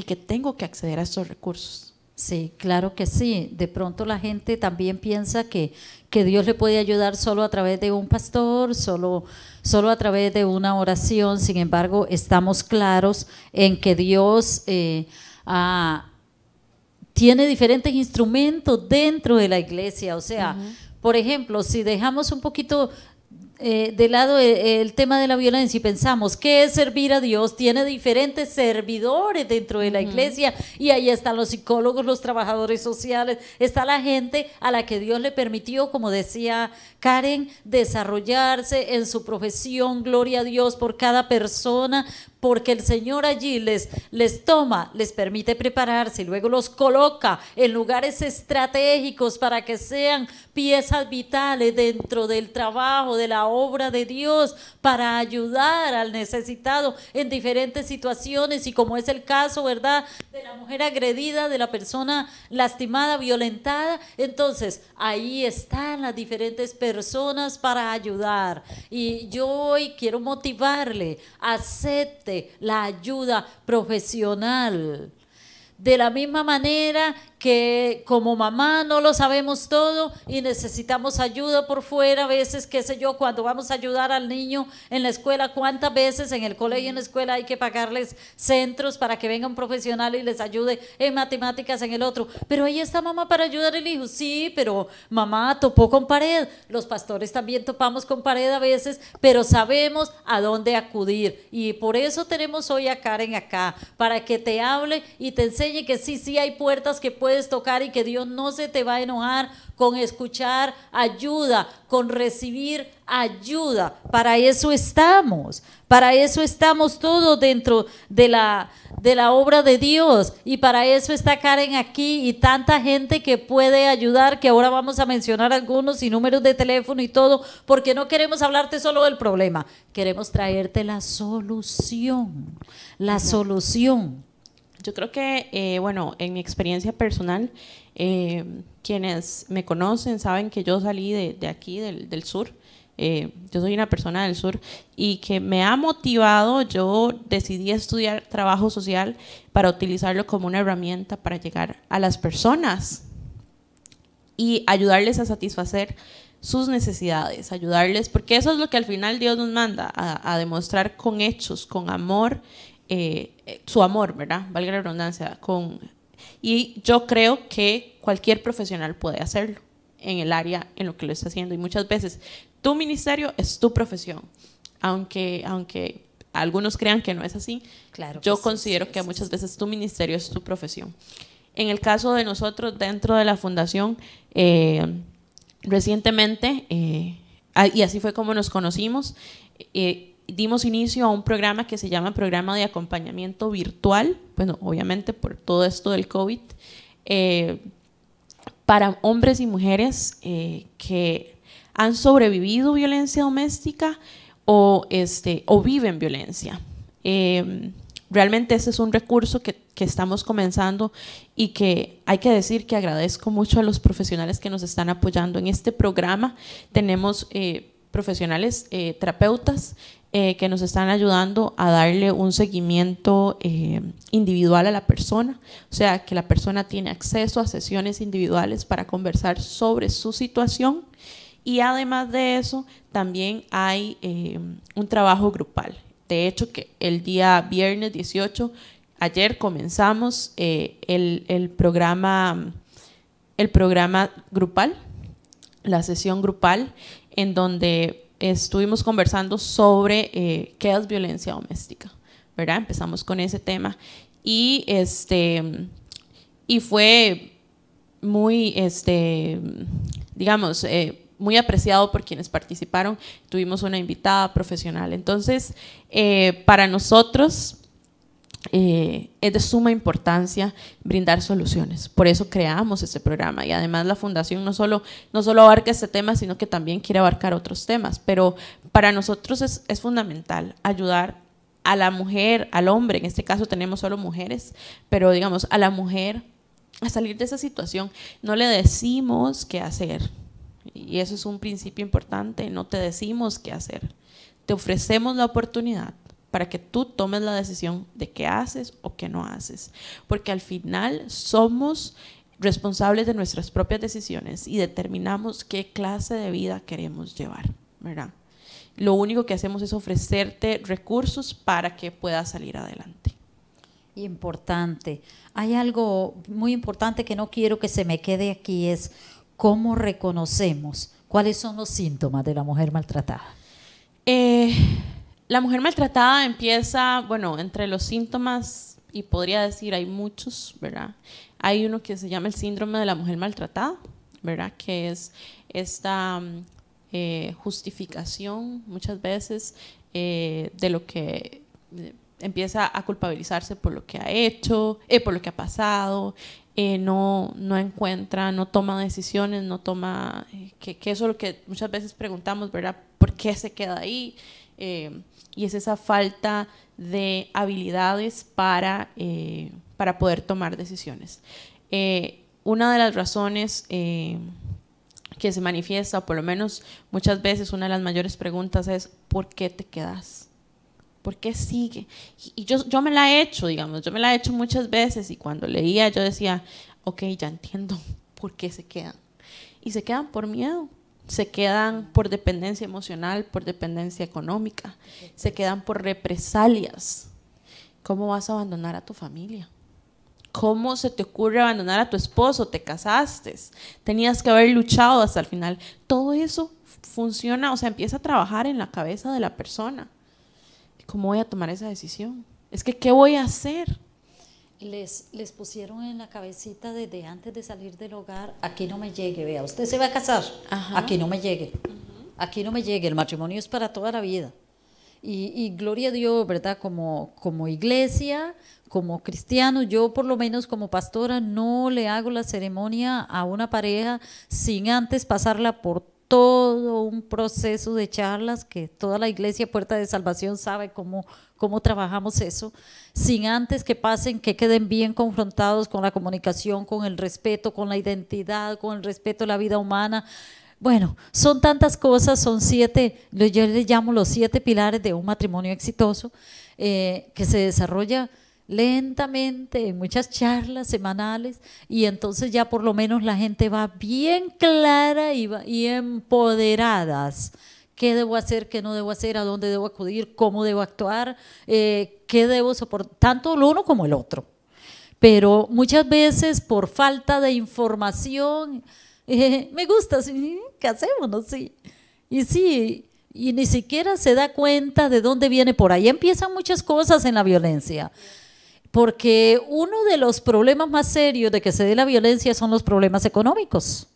y que tengo que acceder a esos recursos. Sí, claro que sí. De pronto la gente también piensa que, Dios le puede ayudar solo a través de un pastor, solo, solo a través de una oración. Sin embargo, estamos claros en que Dios eh, ah, tiene diferentes instrumentos dentro de la iglesia. O sea, por ejemplo, si dejamos un poquito eh, de lado eh, el, tema de la violencia y pensamos qué es servir a Dios, tiene diferentes servidores dentro de la iglesia y ahí están los psicólogos, los trabajadores sociales, está la gente a la que Dios le permitió, como decía Karen, desarrollarse en su profesión, gloria a Dios por cada persona, porque el Señor allí les, les toma, les permite prepararse y luego los coloca en lugares estratégicos para que sean piezas vitales dentro del trabajo, de la obra de Dios, para ayudar al necesitado en diferentes situaciones y como es el caso, ¿verdad?, de la mujer agredida, de la persona lastimada, violentada. Entonces, ahí están las diferentes personas para ayudar. Y yo hoy quiero motivarle, acepte la ayuda profesional. De la misma manera que como mamá no lo sabemos todo y necesitamos ayuda por fuera, a veces, qué sé yo, cuando vamos a ayudar al niño en la escuela, cuántas veces en el colegio en la escuela hay que pagarles centros para que venga un profesional y les ayude en matemáticas, en el otro. Pero ahí está mamá para ayudar al hijo, sí, pero mamá topó con pared, los pastores también topamos con pared a veces, pero sabemos a dónde acudir y por eso tenemos hoy a Karen acá, para que te hable y te enseñe que sí, sí hay puertas que pueden puedes tocar y que Dios no se te va a enojar con escuchar ayuda, con recibir ayuda. Para eso estamos, para eso estamos todos dentro de la, de la obra de Dios y para eso está Karen aquí y tanta gente que puede ayudar, que ahora vamos a mencionar algunos y números de teléfono y todo, porque no queremos hablarte solo del problema, queremos traerte la solución, la solución. Yo creo que, eh, bueno, en mi experiencia personal, eh, quienes me conocen saben que yo salí de, aquí, del, sur. Eh, yo soy una persona del sur y que me ha motivado, yo decidí estudiar trabajo social para utilizarlo como una herramienta para llegar a las personas y ayudarles a satisfacer sus necesidades, ayudarles, porque eso es lo que al final Dios nos manda, a, a demostrar con hechos, con amor eh, su amor, ¿verdad? Valga la redundancia, con... Y yo creo que cualquier profesional puede hacerlo en el área en lo que lo está haciendo. Y muchas veces tu ministerio es tu profesión, aunque, aunque algunos crean que no es así. Claro yo considero que muchas veces tu ministerio es tu profesión. En el caso de nosotros, dentro de la fundación, eh, recientemente, eh, ah, y así fue como nos conocimos, dimos inicio a un programa que se llama Programa de Acompañamiento Virtual, bueno, obviamente por todo esto del COVID, eh, para hombres y mujeres eh, que han sobrevivido violencia doméstica o, este, o viven violencia. Eh, realmente ese es un recurso que, que, estamos comenzando y que hay que decir que agradezco mucho a los profesionales que nos están apoyando en este programa. Tenemos profesionales terapeutas eh, que nos están ayudando a darle un seguimiento eh, individual a la persona, o sea, que la persona tiene acceso a sesiones individuales para conversar sobre su situación y además de eso también hay eh, un trabajo grupal. De hecho, que el día viernes 18, ayer comenzamos el, el, programa, el programa grupal, la sesión grupal, en donde estuvimos conversando sobre eh, qué es violencia doméstica, ¿verdad? Empezamos con ese tema y, este, y fue muy, este, digamos, eh, muy apreciado por quienes participaron. Tuvimos una invitada profesional. Entonces, eh, para nosotros, eh, es de suma importancia brindar soluciones. Por eso creamos este programa y además la Fundación no solo, no solo abarca este tema, sino que también quiere abarcar otros temas. Pero para nosotros es, es fundamental ayudar a la mujer, al hombre, en este caso tenemos solo mujeres, pero digamos a la mujer a salir de esa situación. No le decimos qué hacer. Y eso es un principio importante, no te decimos qué hacer. Te ofrecemos la oportunidad para que tú tomes la decisión de qué haces o qué no haces. Porque al final somos responsables de nuestras propias decisiones y determinamos qué clase de vida queremos llevar, ¿verdad? Lo único que hacemos es ofrecerte recursos para que puedas salir adelante. Importante. Hay algo muy importante que no quiero que se me quede aquí, es cómo reconocemos cuáles son los síntomas de la mujer maltratada. Eh, la mujer maltratada empieza, bueno, entre los síntomas, y podría decir, hay muchos, ¿verdad? Hay uno que se llama el síndrome de la mujer maltratada, ¿verdad? Que es esta mm, eh, justificación muchas veces eh, de lo que eh, empieza a culpabilizarse por lo que ha hecho, por lo que ha pasado, no, no encuentra, no toma decisiones, no toma, que, que, eso es lo que muchas veces preguntamos, ¿verdad? ¿Por qué se queda ahí? y es esa falta de habilidades para, eh, para poder tomar decisiones. Eh, una de las razones eh, que se manifiesta, o por lo menos muchas veces una de las mayores preguntas es, ¿por qué te quedas? ¿Por qué sigue? Y, yo, yo me la he hecho, digamos, yo me la he hecho muchas veces y cuando leía yo decía, ok, ya entiendo [LAUGHS] por qué se quedan. Y se quedan por miedo, se quedan por dependencia emocional, por dependencia económica, se quedan por represalias. ¿Cómo vas a abandonar a tu familia? ¿Cómo se te ocurre abandonar a tu esposo? Te casaste, tenías que haber luchado hasta el final. Todo eso funciona, o sea, empieza a trabajar en la cabeza de la persona. ¿Cómo voy a tomar esa decisión? Es que, ¿qué voy a hacer? les, les pusieron en la cabecita desde antes de salir del hogar, aquí no me llegue, vea, usted se va a casar, aquí no me llegue, aquí no me llegue, el matrimonio es para toda la vida. Y, gloria a Dios, ¿verdad? Como, como iglesia, como cristiano, yo por lo menos como pastora no le hago la ceremonia a una pareja sin antes pasarla por todo un proceso de charlas que toda la iglesia Puerta de Salvación sabe cómo, cómo trabajamos eso, sin antes que pasen, que queden bien confrontados con la comunicación, con el respeto, con la identidad, con el respeto a la vida humana. Bueno, son tantas cosas, son siete, yo les llamo los siete pilares de un matrimonio exitoso eh, que se desarrolla lentamente, en muchas charlas semanales, y entonces ya por lo menos la gente va bien clara y, empoderadas. ¿Qué debo hacer? ¿Qué no debo hacer? ¿A dónde debo acudir? ¿Cómo debo actuar? Eh, ¿Qué debo soportar? Tanto el uno como el otro. Pero muchas veces por falta de información, [LAUGHS] eh, me gusta, sí, no sí. Y sí, y ni siquiera se da cuenta de dónde viene por ahí. Empiezan muchas cosas en la violencia. Porque uno de los problemas más serios de que se dé la violencia son los problemas económicos.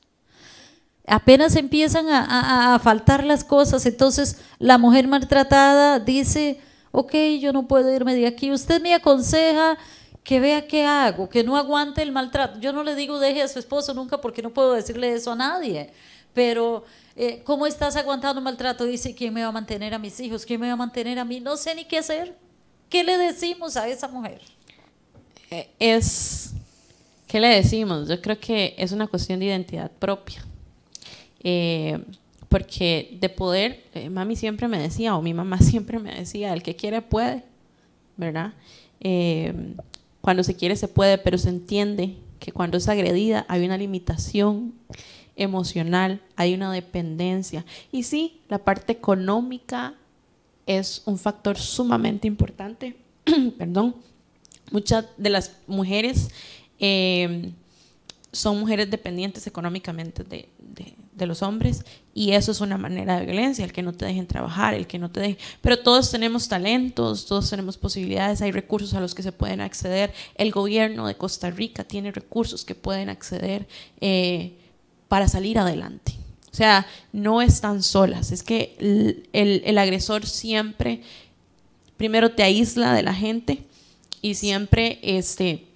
Apenas empiezan a, faltar las cosas, entonces la mujer maltratada dice, ok, yo no puedo irme de aquí, usted me aconseja que vea qué hago, que no aguante el maltrato. Yo no le digo deje a su esposo nunca porque no puedo decirle eso a nadie, pero eh, ¿cómo estás aguantando maltrato? Dice, ¿quién me va a mantener a mis hijos? ¿Quién me va a mantener a mí? No sé ni qué hacer. ¿Qué le decimos a esa mujer? es, ¿qué le decimos? Yo creo que es una cuestión de identidad propia. Eh, porque de poder, eh, mami siempre me decía, o mi mamá [LAUGHS] siempre me decía, el que quiere puede, ¿verdad? Eh, cuando se quiere se puede, pero se entiende que cuando es agredida hay una limitación emocional, hay una dependencia. Y sí, la parte económica es un factor sumamente importante, [CLEARS THROAT] perdón, Muchas de las mujeres eh, son mujeres dependientes económicamente de, los hombres y eso es una manera de violencia, el que no te dejen trabajar, el que no te dejen... Pero todos tenemos talentos, todos tenemos posibilidades, hay recursos a los que se pueden acceder. El gobierno de Costa Rica tiene recursos que pueden acceder eh, para salir adelante. O sea, no están solas. Es que el agresor siempre, primero te aísla de la gente y siempre este,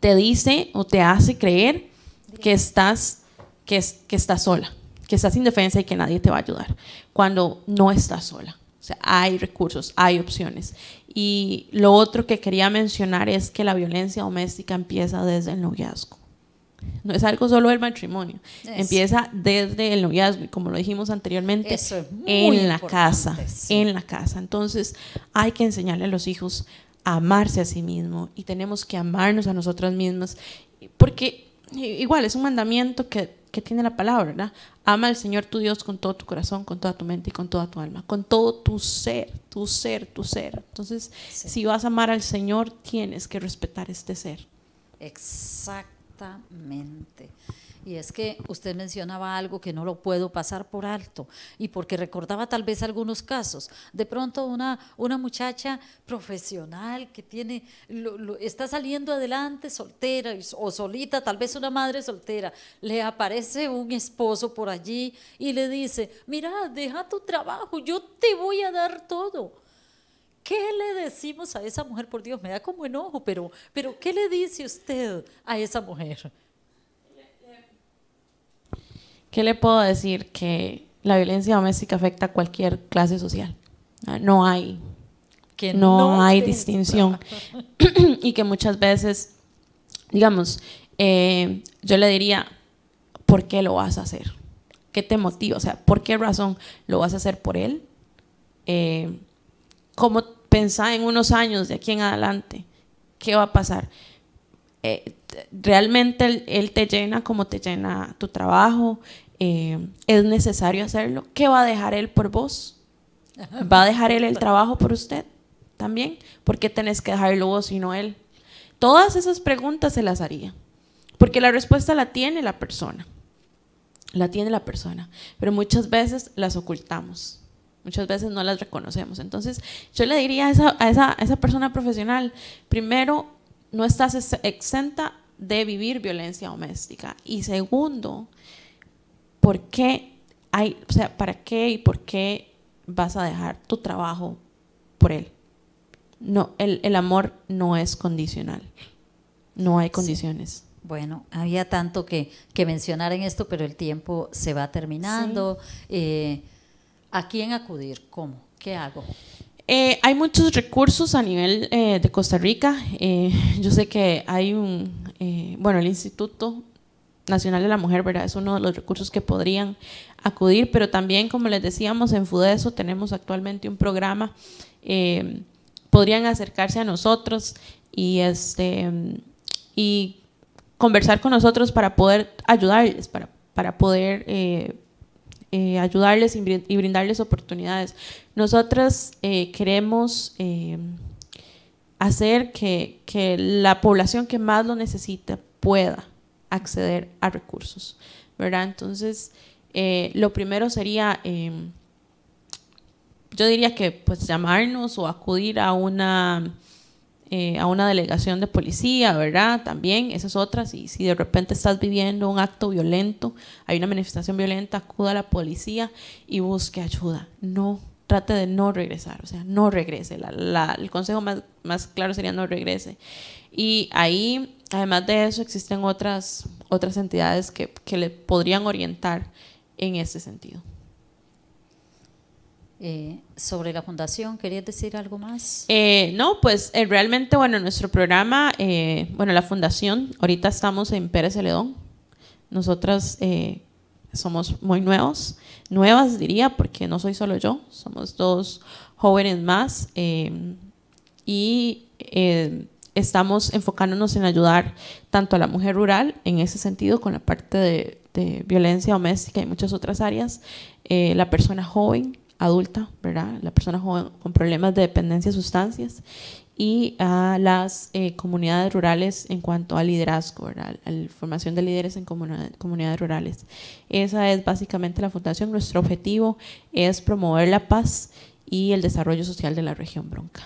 te dice o te hace creer que estás, que, que estás sola, que estás indefensa y que nadie te va a ayudar, cuando no estás sola. O sea, hay recursos, hay opciones. Y lo otro que quería mencionar es que la violencia doméstica empieza desde el noviazgo. No es algo solo del matrimonio, empieza desde el noviazgo y como lo dijimos anteriormente, en la casa, en la casa. Entonces hay que enseñarle a los hijos amarse a sí mismo y tenemos que amarnos a nosotras mismas, porque igual es un mandamiento que, tiene la palabra, ¿verdad? Ama al Señor tu Dios con todo tu corazón, con toda tu mente y con toda tu alma, con todo tu ser, tu ser, tu ser. Entonces, si vas a amar al Señor, tienes que respetar este ser. Exactamente. Y es que usted mencionaba algo que no lo puedo pasar por alto y porque recordaba tal vez algunos casos. De pronto una, una muchacha profesional que tiene, está saliendo adelante soltera o solita, tal vez una madre soltera, le aparece un esposo por allí y le dice, mira, deja tu trabajo, yo te voy a dar todo. ¿Qué le decimos a esa mujer? Por Dios, me da como enojo, pero, pero ¿qué le dice usted a esa mujer? ¿Qué le puedo decir? Que la violencia doméstica afecta a cualquier clase social. Ah, no hay. Que no, hay distinción. [LAUGHS] [CLEARS THROAT] y que muchas veces, digamos, eh, yo le diría, ¿por qué lo vas a hacer? ¿Qué te motiva? O sea, ¿por qué razón lo vas a hacer por él? Eh, ¿Cómo pensar en unos años de aquí en adelante? ¿Qué va a pasar? Eh, realmente él, te llena como te llena tu trabajo, eh, es necesario hacerlo. ¿Qué va a dejar él por vos? ¿Va a dejar él el [LAUGHS] trabajo por usted también? ¿Por qué tenés que dejarlo vos y no él? Todas esas preguntas se las haría, porque la respuesta la tiene la persona, la tiene la persona, pero muchas veces las ocultamos. Muchas veces no las reconocemos. Entonces, yo le diría a esa, a esa persona profesional, primero, no estás exenta de vivir violencia doméstica. Y segundo, ¿por qué hay, o sea, para qué y por qué vas a dejar tu trabajo por él? No, el, amor no es condicional. No hay condiciones. Bueno, había tanto que, mencionar en esto, pero el tiempo se va terminando. Eh, ¿A quién acudir? ¿Cómo? ¿Qué hago? Eh, hay muchos recursos a nivel eh, de Costa Rica. Eh, yo sé que hay un, bueno, el Instituto Nacional de la Mujer, ¿verdad? Es uno de los recursos que podrían acudir, pero también, como les decíamos, en FUDESO tenemos actualmente un programa. podrían acercarse a nosotros y, este, y conversar con nosotros para poder ayudarles, para, para poder eh, ayudarles y brindarles oportunidades. Nosotras eh, queremos eh, hacer que, que, la población que más lo necesita pueda acceder a recursos, ¿verdad? Entonces, lo primero sería, em, yo diría que pues llamarnos o acudir a una eh, a una delegación de policía, ¿verdad? También, esas otras, y si de repente estás viviendo un acto violento, hay una manifestación violenta, acuda a la policía y busque ayuda. No, trate de no regresar, o sea, no regrese. el consejo más, claro sería no regrese. Y ahí, además de eso, existen otras, otras entidades que, que le podrían orientar en ese sentido. Eh, sobre la fundación, ¿querías decir algo más? Eh, no, pues eh, realmente, bueno, nuestro programa, bueno, la fundación, ahorita estamos en Pérez Celedón. Nosotras somos muy nuevos, nuevas diría, porque no soy solo yo, somos dos jóvenes más y estamos enfocándonos en ayudar tanto a la mujer rural, en ese sentido, con la parte de, de violencia doméstica y muchas otras áreas, la persona joven adulta, ¿verdad? La persona joven con problemas de dependencia de sustancias y a las eh, comunidades rurales en cuanto a liderazgo, la formación de líderes en comunidades rurales. Esa es básicamente la fundación. Nuestro objetivo es promover la paz y el desarrollo social de la región bronca.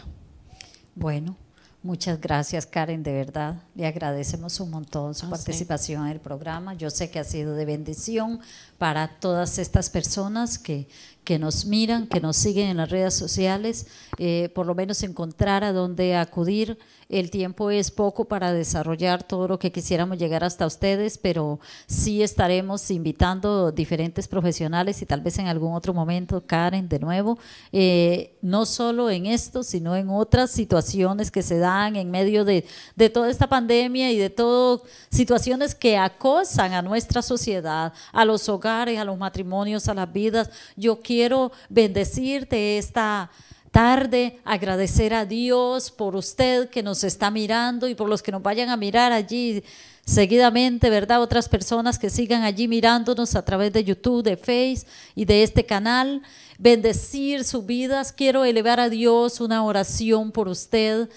Bueno, Muchas gracias, Karen, de verdad. Le agradecemos un montón su ah, participación en el programa. Yo sé que ha sido de bendición para todas estas personas que, que nos miran, que nos siguen en las redes sociales, eh, por lo menos encontrar a dónde acudir el tiempo es poco para desarrollar todo lo que quisiéramos llegar hasta ustedes, pero sí estaremos invitando diferentes profesionales y tal vez en algún otro momento, Karen, de nuevo, eh, no solo en esto, sino en otras situaciones que se dan en medio de, toda esta pandemia y de todo, situaciones que acosan a nuestra sociedad, a los hogares, a los matrimonios, a las vidas. Yo quiero bendecirte esta tarde, agradecer a Dios por usted que nos está mirando y por los que nos vayan a mirar allí seguidamente, ¿verdad? Otras personas que sigan allí mirándonos a través de YouTube, de Face y de este canal. Bendecir sus vidas. Quiero elevar a Dios una oración por usted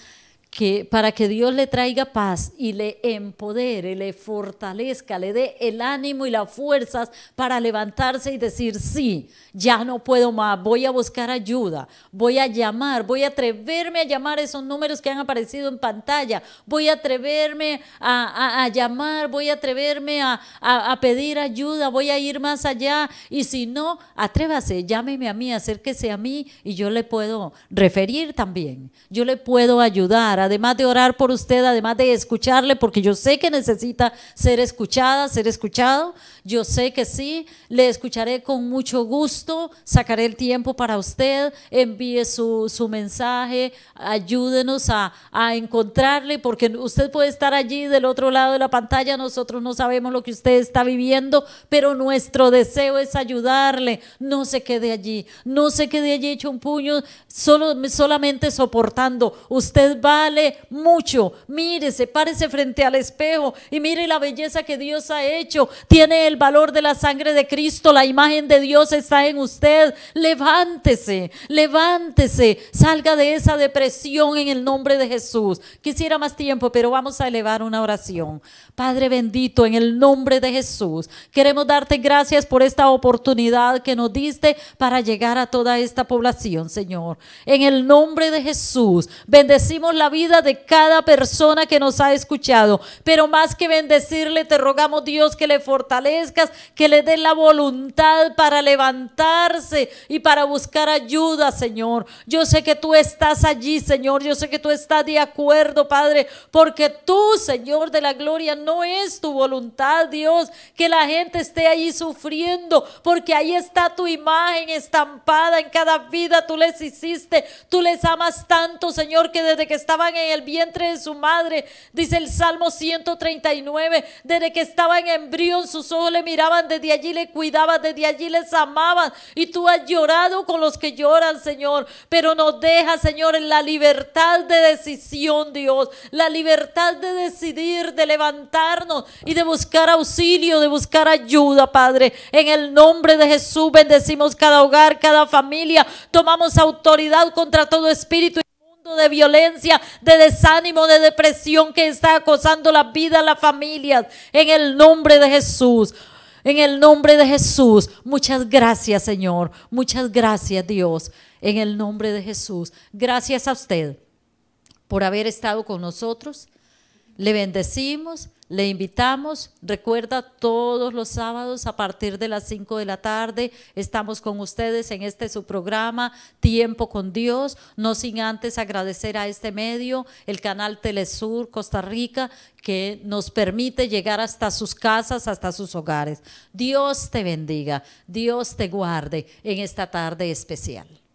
que para que Dios le traiga paz y le empodere, le fortalezca, le dé el ánimo y las fuerzas para levantarse y decir, sí, ya no puedo más, voy a buscar ayuda, voy a llamar, voy a atreverme a llamar esos números que han aparecido en pantalla, voy a atreverme a, llamar, voy a atreverme a, a, pedir ayuda, voy a ir más allá y si no, atrévase, llámeme a mí, acérquese a mí y yo le puedo referir también, yo le puedo ayudar además de orar por usted, además de escucharle, porque yo sé que necesita ser escuchada, ser escuchado, yo sé que sí, le escucharé con mucho gusto, sacaré el tiempo para usted, envíe su, mensaje, ayúdenos a, encontrarle, porque usted puede estar allí del otro lado de la pantalla, nosotros no sabemos lo que usted está viviendo, pero nuestro deseo es ayudarle, no se quede allí, no se quede allí hecho un puño, solo, solamente soportando, usted vale mucho, mírese, párese frente al espejo y mire la belleza que Dios ha hecho, tiene el valor de la sangre de Cristo, la imagen de Dios está en usted. Levántese, levántese, salga de esa depresión en el nombre de Jesús. Quisiera más tiempo, pero vamos a elevar una oración. Padre bendito, en el nombre de Jesús, queremos darte gracias por esta oportunidad que nos diste para llegar a toda esta población, Señor. En el nombre de Jesús, bendecimos la vida de cada persona que nos ha escuchado, pero más que bendecirle, te rogamos Dios que le fortalezca que le dé la voluntad para levantarse y para buscar ayuda, Señor. Yo sé que tú estás allí, Señor. Yo sé que tú estás de acuerdo, Padre, porque tú, Señor de la gloria, no es tu voluntad, Dios, que la gente esté allí sufriendo, porque ahí está tu imagen estampada en cada vida. Tú les hiciste, tú les amas tanto, Señor, que desde que estaban en el vientre de su madre, dice el Salmo 139, desde que estaban en embrión sus ojos le miraban desde allí, le cuidaban desde allí, les amaban. Y tú has llorado con los que lloran, Señor. Pero nos deja, Señor, en la libertad de decisión, Dios. La libertad de decidir, de levantarnos y de buscar auxilio, de buscar ayuda, Padre. En el nombre de Jesús bendecimos cada hogar, cada familia. Tomamos autoridad contra todo espíritu de violencia, de desánimo, de depresión que está acosando la vida, las familias, en el nombre de Jesús. En el nombre de Jesús, muchas gracias Señor, muchas gracias Dios, en el nombre de Jesús. Gracias a usted por haber estado con nosotros. Le bendecimos le invitamos, recuerda, todos los sábados a partir de las 5 de la tarde estamos con ustedes en este su programa, Tiempo con Dios, no sin antes agradecer a este medio, el canal Telesur Costa Rica, que nos permite llegar hasta sus casas, hasta sus hogares. Dios te bendiga, Dios te guarde en esta tarde especial.